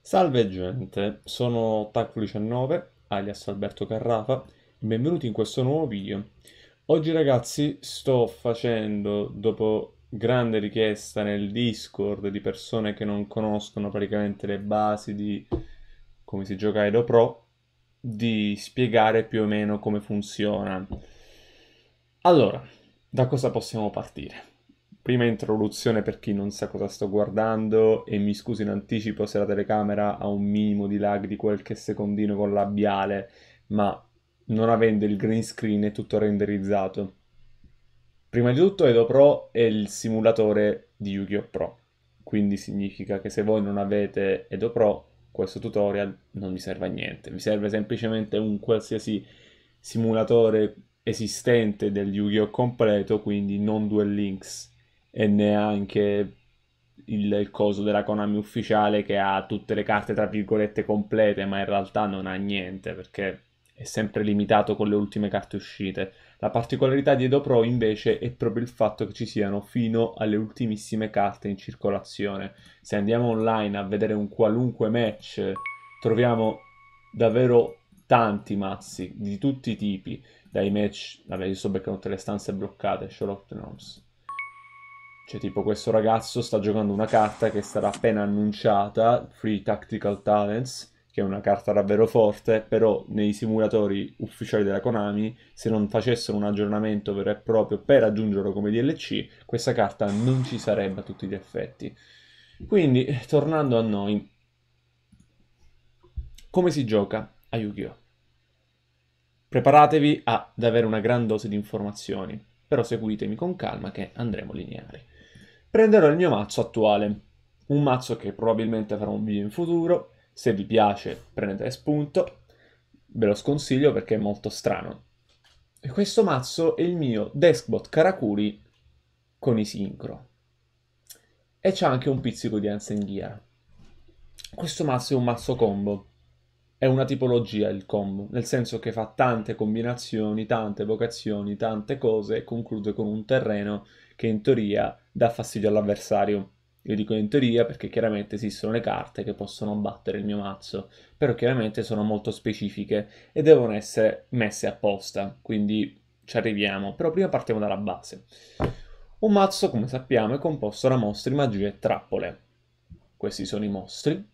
Salve gente, sono tac 19 alias Alberto Carrafa, benvenuti in questo nuovo video. Oggi ragazzi sto facendo, dopo grande richiesta nel Discord di persone che non conoscono praticamente le basi di come si gioca Edo Pro, di spiegare più o meno come funziona. Allora, da cosa possiamo partire? prima introduzione per chi non sa cosa sto guardando e mi scuso in anticipo se la telecamera ha un minimo di lag di qualche secondino con labiale, ma non avendo il green screen è tutto renderizzato. Prima di tutto Edo Pro è il simulatore di Yu-Gi-Oh! Pro, quindi significa che se voi non avete Edo Pro questo tutorial non vi serve a niente, vi serve semplicemente un qualsiasi simulatore esistente del Yu-Gi-Oh! completo, quindi non due Links e neanche il, il, coso della Konami ufficiale che ha tutte le carte tra virgolette complete, ma in realtà non ha niente perché è sempre limitato con le ultime carte uscite. La particolarità di Edo Pro invece è proprio il fatto che ci siano fino alle ultimissime carte in circolazione. Se andiamo online a vedere un qualunque match troviamo davvero tanti mazzi di tutti i tipi, dai match, vabbè io so perché tutte le stanze bloccate, Sherlock Holmes, cioè, tipo, questo ragazzo sta giocando una carta che sarà appena annunciata, Free Tactical Talents, che è una carta davvero forte, però nei simulatori ufficiali della Konami, se non facessero un aggiornamento vero e proprio per aggiungerlo come DLC, questa carta non ci sarebbe a tutti gli effetti. Quindi, tornando a noi, come si gioca a Yu-Gi-Oh? Preparatevi ad avere una gran dose di informazioni, però seguitemi con calma che andremo lineari prenderò il mio mazzo attuale, un mazzo che probabilmente farò un video in futuro, se vi piace prendete spunto, ve lo sconsiglio perché è molto strano. E questo mazzo è il mio Deskbot Karakuri con i sincro. E c'è anche un pizzico di Hansen Gear. Questo mazzo è un mazzo combo, è una tipologia il combo, nel senso che fa tante combinazioni, tante vocazioni, tante cose e conclude con un terreno che in teoria dà fastidio all'avversario. Io dico in teoria perché chiaramente esistono le carte che possono battere il mio mazzo, però chiaramente sono molto specifiche e devono essere messe apposta, quindi ci arriviamo, però prima partiamo dalla base. Un mazzo, come sappiamo, è composto da mostri, magie e trappole. Questi sono i mostri,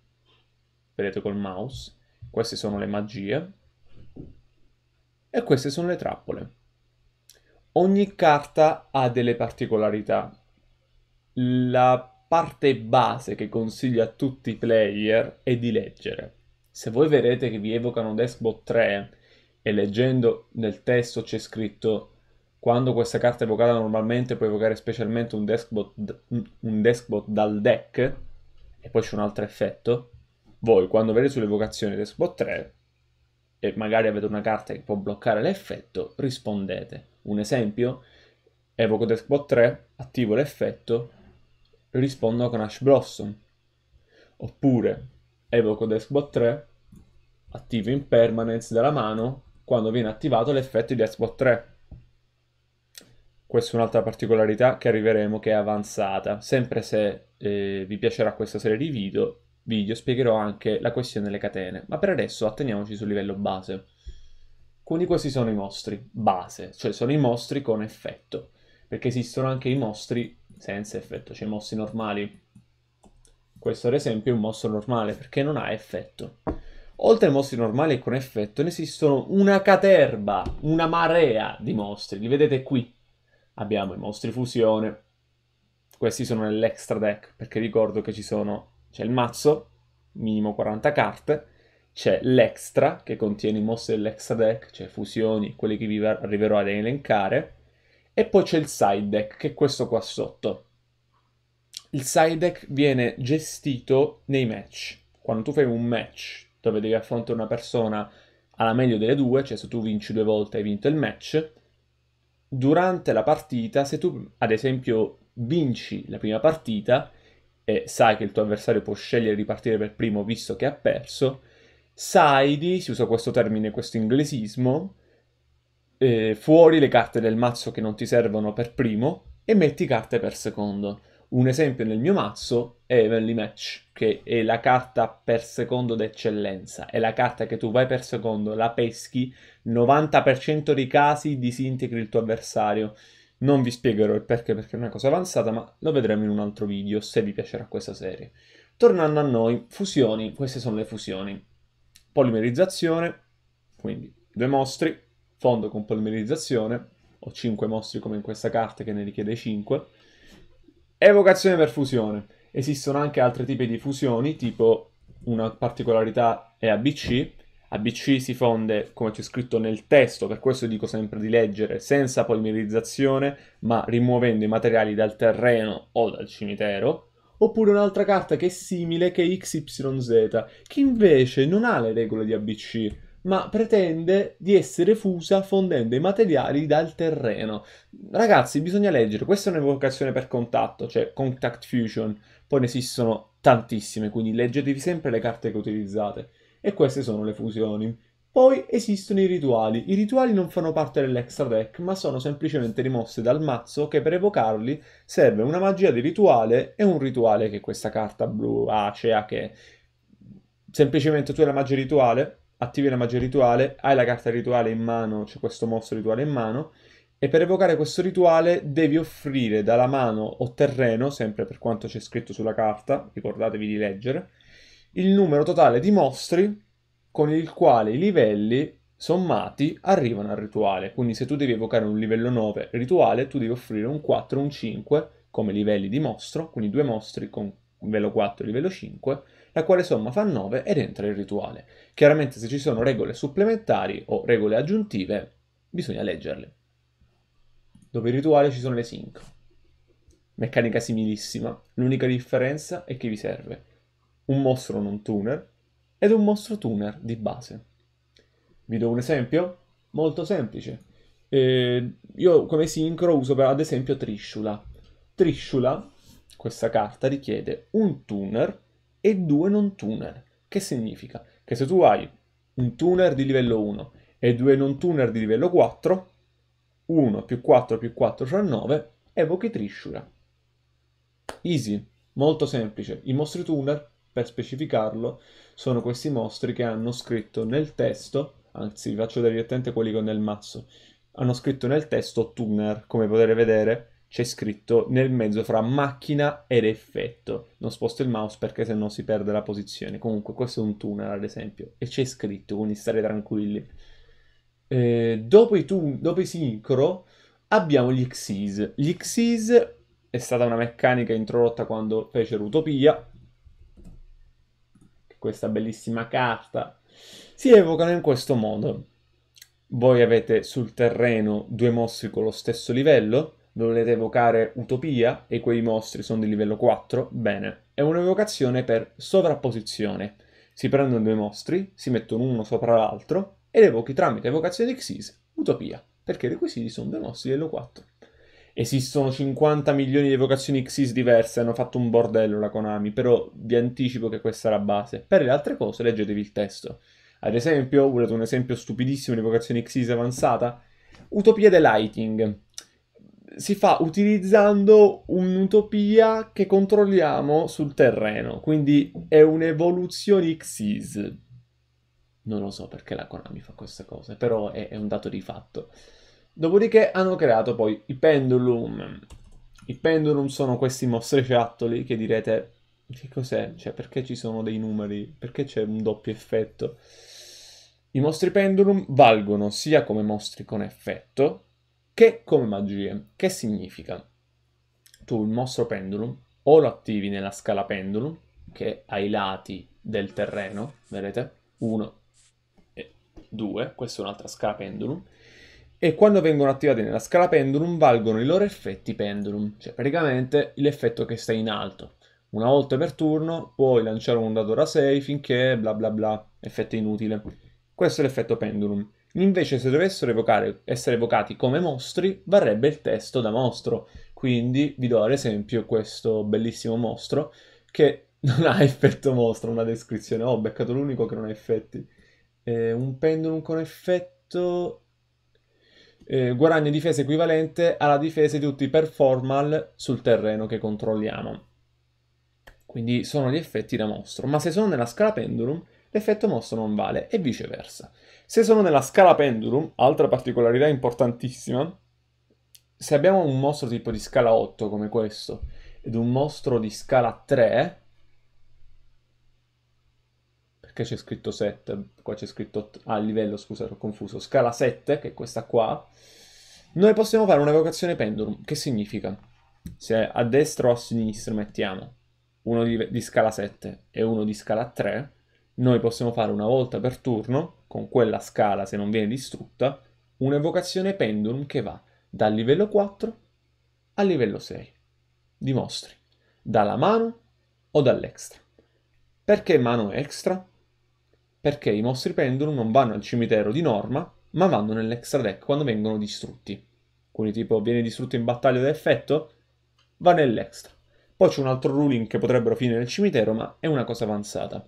vedete col mouse, queste sono le magie. E queste sono le trappole. Ogni carta ha delle particolarità. La parte base che consiglio a tutti i player è di leggere. Se voi vedete che vi evocano Deskbot 3 e leggendo nel testo c'è scritto quando questa carta è evocata normalmente puoi evocare specialmente un Deskbot, un deskbot dal deck e poi c'è un altro effetto voi quando avete sull'evocazione Despot 3 e magari avete una carta che può bloccare l'effetto, rispondete. Un esempio, evoco Despot 3, attivo l'effetto, rispondo con Ash Blossom. Oppure evoco Despot 3, attivo permanence dalla mano, quando viene attivato l'effetto di Xbox 3. Questa è un'altra particolarità che arriveremo che è avanzata. Sempre se eh, vi piacerà questa serie di video, video spiegherò anche la questione delle catene, ma per adesso atteniamoci sul livello base. Quindi questi sono i mostri base, cioè sono i mostri con effetto, perché esistono anche i mostri senza effetto, cioè i mostri normali. Questo ad esempio è un mostro normale perché non ha effetto. Oltre ai mostri normali e con effetto ne esistono una caterba, una marea di mostri, li vedete qui. Abbiamo i mostri fusione, questi sono nell'extra deck perché ricordo che ci sono c'è il mazzo, minimo 40 carte, c'è l'extra che contiene i mosse dell'extra deck, cioè fusioni, quelli che vi arriverò ad elencare, e poi c'è il side deck, che è questo qua sotto. Il side deck viene gestito nei match. Quando tu fai un match dove devi affrontare una persona alla meglio delle due, cioè se tu vinci due volte hai vinto il match, durante la partita, se tu ad esempio vinci la prima partita, e sai che il tuo avversario può scegliere di partire per primo visto che ha perso, sai si usa questo termine, questo inglesismo, eh, fuori le carte del mazzo che non ti servono per primo e metti carte per secondo. Un esempio nel mio mazzo è Evenly Match, che è la carta per secondo d'eccellenza. È la carta che tu vai per secondo, la peschi, 90% dei casi disintegri il tuo avversario. Non vi spiegherò il perché perché è una cosa avanzata, ma lo vedremo in un altro video se vi piacerà questa serie. Tornando a noi, fusioni, queste sono le fusioni. Polimerizzazione, quindi due mostri, fondo con polimerizzazione, o 5 mostri come in questa carta che ne richiede 5. Evocazione per fusione. Esistono anche altri tipi di fusioni, tipo una particolarità è ABC, ABC si fonde, come c'è scritto nel testo, per questo dico sempre di leggere, senza polimerizzazione, ma rimuovendo i materiali dal terreno o dal cimitero, oppure un'altra carta che è simile che è XYZ, che invece non ha le regole di ABC, ma pretende di essere fusa fondendo i materiali dal terreno. Ragazzi, bisogna leggere, questa è un'evocazione per contatto, cioè contact fusion, poi ne esistono tantissime, quindi leggetevi sempre le carte che utilizzate. E queste sono le fusioni. Poi esistono i rituali. I rituali non fanno parte dell'extra deck, ma sono semplicemente rimosse dal mazzo che per evocarli serve una magia di rituale e un rituale che è questa carta blu acea che semplicemente tu hai la magia rituale, attivi la magia rituale, hai la carta rituale in mano, c'è cioè questo mosso rituale in mano e per evocare questo rituale devi offrire dalla mano o terreno, sempre per quanto c'è scritto sulla carta, ricordatevi di leggere, il numero totale di mostri con il quale i livelli sommati arrivano al rituale. Quindi se tu devi evocare un livello 9 rituale, tu devi offrire un 4 e un 5 come livelli di mostro, quindi due mostri con livello 4 e livello 5, la quale somma fa 9 ed entra il rituale. Chiaramente se ci sono regole supplementari o regole aggiuntive, bisogna leggerle. Dopo il rituale ci sono le sync. Meccanica similissima, l'unica differenza è che vi serve un mostro non tuner ed un mostro tuner di base. Vi do un esempio molto semplice. Eh, io come sincro uso per, ad esempio Trishula. Trishula, questa carta, richiede un tuner e due non tuner. Che significa? Che se tu hai un tuner di livello 1 e due non tuner di livello 4, 1 più 4 più 4 fra 9, evochi Trishula. Easy, molto semplice. I mostri tuner per specificarlo, sono questi mostri che hanno scritto nel testo, anzi vi faccio vedere direttamente quelli che ho nel mazzo, hanno scritto nel testo tuner, come potete vedere c'è scritto nel mezzo fra macchina ed effetto. Non sposto il mouse perché sennò si perde la posizione. Comunque questo è un tuner ad esempio e c'è scritto, quindi stare tranquilli. Eh, dopo, i tun- dopo i sincro abbiamo gli Xyz. Gli Xyz è stata una meccanica introdotta quando fecero Utopia, questa bellissima carta, si evocano in questo modo. Voi avete sul terreno due mostri con lo stesso livello, volete evocare Utopia e quei mostri sono di livello 4, bene. È un'evocazione per sovrapposizione. Si prendono due mostri, si mettono uno sopra l'altro ed evochi tramite evocazione di Xyz Utopia, perché i requisiti sono due mostri di livello 4 esistono 50 milioni di vocazioni Xyz diverse, hanno fatto un bordello la Konami, però vi anticipo che questa è la base. Per le altre cose leggetevi il testo. Ad esempio, volete un esempio stupidissimo di vocazione Xyz avanzata? Utopia The Lighting. Si fa utilizzando un'utopia che controlliamo sul terreno, quindi è un'evoluzione Xyz. Non lo so perché la Konami fa questa cosa, però è, è un dato di fatto. Dopodiché hanno creato poi i pendulum. I pendulum sono questi mostriciattoli che direte che cos'è? Cioè, perché ci sono dei numeri? Perché c'è un doppio effetto? I mostri pendulum valgono sia come mostri con effetto che come magie. Che significa? Tu il mostro pendulum o lo attivi nella scala pendulum, che è ai lati del terreno, vedete? 1 e 2, questa è un'altra scala pendulum, e quando vengono attivati nella scala pendulum valgono i loro effetti pendulum, cioè praticamente l'effetto che sta in alto. Una volta per turno puoi lanciare un dado da 6 finché bla bla bla, effetto inutile. Questo è l'effetto pendulum. Invece se dovessero evocare, essere evocati come mostri, varrebbe il testo da mostro. Quindi vi do ad esempio questo bellissimo mostro che non ha effetto mostro, una descrizione. Oh, beccato l'unico che non ha effetti. Eh, un pendulum con effetto eh, guadagno difesa equivalente alla difesa di tutti i performal sul terreno che controlliamo. Quindi sono gli effetti da mostro, ma se sono nella scala pendulum l'effetto mostro non vale e viceversa. Se sono nella scala pendulum, altra particolarità importantissima, se abbiamo un mostro tipo di scala 8 come questo ed un mostro di scala 3, che c'è scritto 7, qua c'è scritto a ah, livello, scusa, ho confuso, scala 7, che è questa qua, noi possiamo fare un'evocazione pendulum. Che significa? Se a destra o a sinistra mettiamo uno di, di scala 7 e uno di scala 3, noi possiamo fare una volta per turno, con quella scala se non viene distrutta, un'evocazione pendulum che va dal livello 4 al livello 6 Dimostri, dalla mano o dall'extra. Perché mano extra? perché i mostri pendulum non vanno al cimitero di norma, ma vanno nell'extra deck quando vengono distrutti. Quindi tipo viene distrutto in battaglia da effetto, va nell'extra. Poi c'è un altro ruling che potrebbero finire nel cimitero, ma è una cosa avanzata.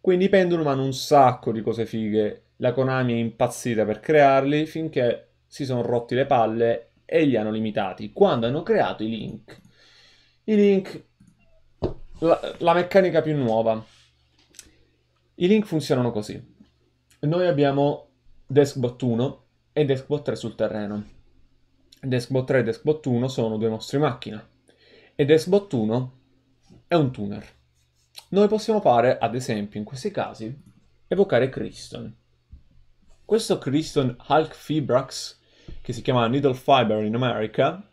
Quindi i pendulum hanno un sacco di cose fighe, la Konami è impazzita per crearli finché si sono rotti le palle e li hanno limitati, quando hanno creato i link. I link, la, la meccanica più nuova, i link funzionano così. Noi abbiamo Deskbot 1 e Deskbot 3 sul terreno. Deskbot 3 e Deskbot 1 sono due mostri macchina e Deskbot 1 è un tuner. Noi possiamo fare, ad esempio, in questi casi, evocare Criston. Questo Criston Hulk Fibrax, che si chiama Needle Fiber in America,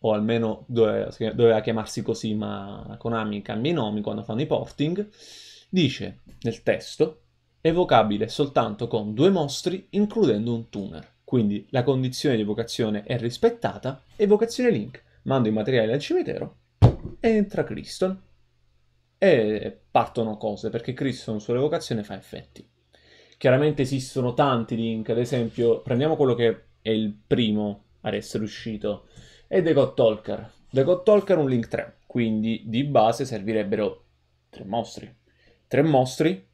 o almeno doveva, chiamarsi così, ma Konami cambia i nomi quando fanno i porting, Dice nel testo evocabile soltanto con due mostri includendo un tuner. Quindi la condizione di evocazione è rispettata, evocazione link, mando i materiali al cimitero, entra Criston e partono cose perché Criston sull'evocazione fa effetti. Chiaramente esistono tanti link, ad esempio prendiamo quello che è il primo ad essere uscito, è The God Talker. The God Talker è un link 3, quindi di base servirebbero tre mostri tre mostri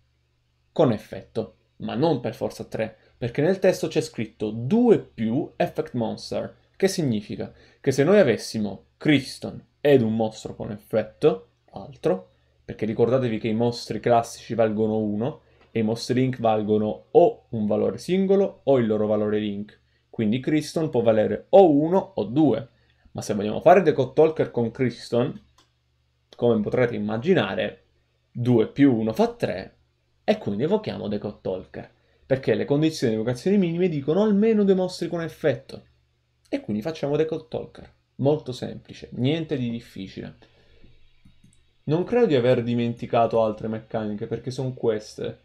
con effetto, ma non per forza tre, perché nel testo c'è scritto 2 più effect monster, che significa che se noi avessimo Criston ed un mostro con effetto, altro, perché ricordatevi che i mostri classici valgono 1 e i mostri link valgono o un valore singolo o il loro valore link. Quindi Criston può valere o 1 o 2. Ma se vogliamo fare The Code Talker con Criston, come potrete immaginare, 2 più 1 fa 3 e quindi evochiamo Decode Talker, perché le condizioni di evocazione minime dicono almeno due mostri con effetto. E quindi facciamo Decode Talker. Molto semplice, niente di difficile. Non credo di aver dimenticato altre meccaniche, perché sono queste.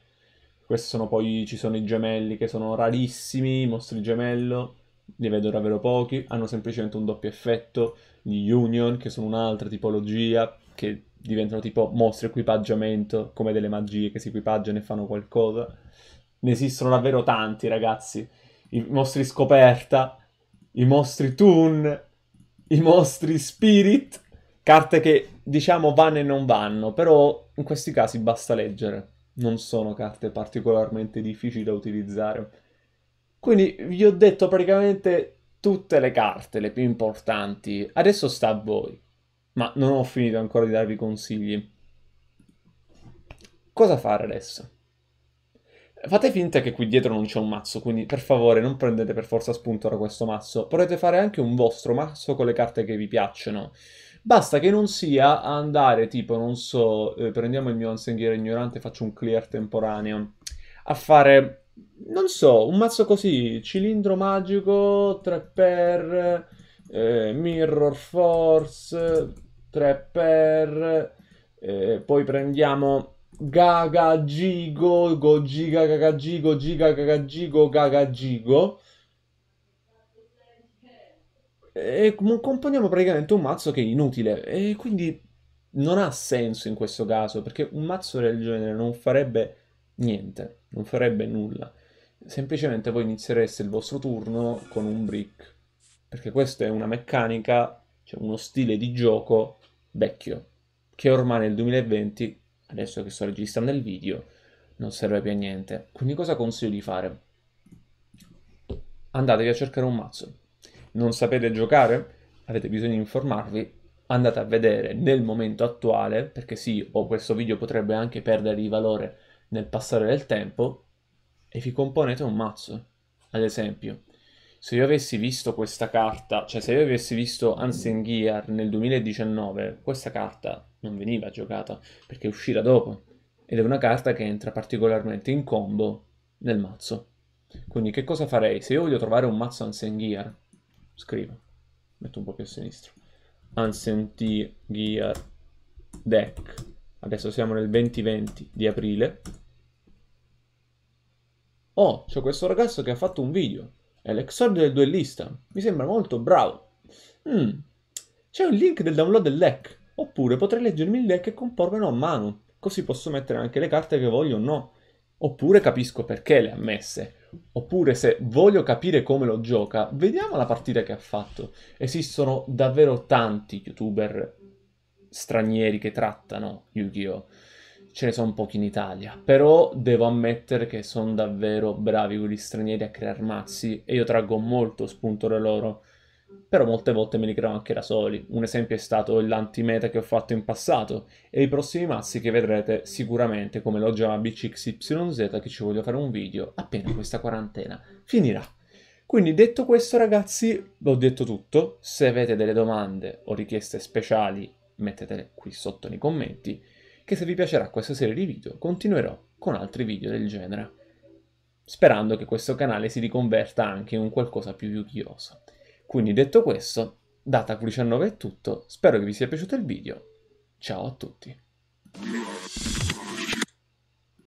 Questi sono poi, ci sono i gemelli che sono rarissimi, i mostri gemello, li vedo davvero pochi, hanno semplicemente un doppio effetto, gli union che sono un'altra tipologia, che diventano tipo mostri equipaggiamento, come delle magie che si equipaggiano e fanno qualcosa. Ne esistono davvero tanti, ragazzi. I mostri scoperta, i mostri toon, i mostri spirit, carte che diciamo vanno e non vanno, però in questi casi basta leggere. Non sono carte particolarmente difficili da utilizzare. Quindi vi ho detto praticamente tutte le carte, le più importanti. Adesso sta a voi ma non ho finito ancora di darvi consigli. Cosa fare adesso? Fate finta che qui dietro non c'è un mazzo, quindi per favore non prendete per forza spunto da questo mazzo. Potete fare anche un vostro mazzo con le carte che vi piacciono. Basta che non sia andare tipo, non so, eh, prendiamo il mio ansenghiere ignorante e faccio un clear temporaneo. A fare, non so, un mazzo così, cilindro magico, 3x eh, Mirror Force, 3 per, eh, poi prendiamo Gagagigo, Gogiga Gagagigo, Giga Gagagigo, Gagagigo. E componiamo praticamente un mazzo che è inutile e quindi non ha senso in questo caso perché un mazzo del genere non farebbe niente, non farebbe nulla. Semplicemente voi iniziereste il vostro turno con un brick perché questa è una meccanica, cioè uno stile di gioco vecchio, che ormai nel 2020, adesso che sto registrando il video, non serve più a niente. Quindi cosa consiglio di fare? Andatevi a cercare un mazzo. Non sapete giocare? Avete bisogno di informarvi? Andate a vedere nel momento attuale, perché sì, o questo video potrebbe anche perdere di valore nel passare del tempo, e vi componete un mazzo. Ad esempio, se io avessi visto questa carta, cioè se io avessi visto Ancient Gear nel 2019, questa carta non veniva giocata perché uscirà dopo ed è una carta che entra particolarmente in combo nel mazzo. Quindi che cosa farei? Se io voglio trovare un mazzo Ancient Gear, scrivo, metto un po' più a sinistra, Ancient Gear Deck, adesso siamo nel 2020 di aprile, oh, c'è questo ragazzo che ha fatto un video è eh, l'exordio del duellista. Mi sembra molto bravo. Mm. C'è un link del download del deck. Oppure potrei leggermi il deck e compormelo a mano. Così posso mettere anche le carte che voglio o no. Oppure capisco perché le ha messe. Oppure se voglio capire come lo gioca, vediamo la partita che ha fatto. Esistono davvero tanti youtuber stranieri che trattano Yu-Gi-Oh! ce ne sono pochi in Italia, però devo ammettere che sono davvero bravi quelli stranieri a creare mazzi e io traggo molto spunto da loro, però molte volte me li creo anche da soli. Un esempio è stato l'antimeta che ho fatto in passato e i prossimi mazzi che vedrete sicuramente come l'ho BCXYZ che ci voglio fare un video appena questa quarantena finirà. Quindi detto questo ragazzi, ho detto tutto, se avete delle domande o richieste speciali mettetele qui sotto nei commenti che se vi piacerà questa serie di video continuerò con altri video del genere, sperando che questo canale si riconverta anche in un qualcosa più yu-gi-ohso. Quindi detto questo, data TAC19 è tutto, spero che vi sia piaciuto il video, ciao a tutti!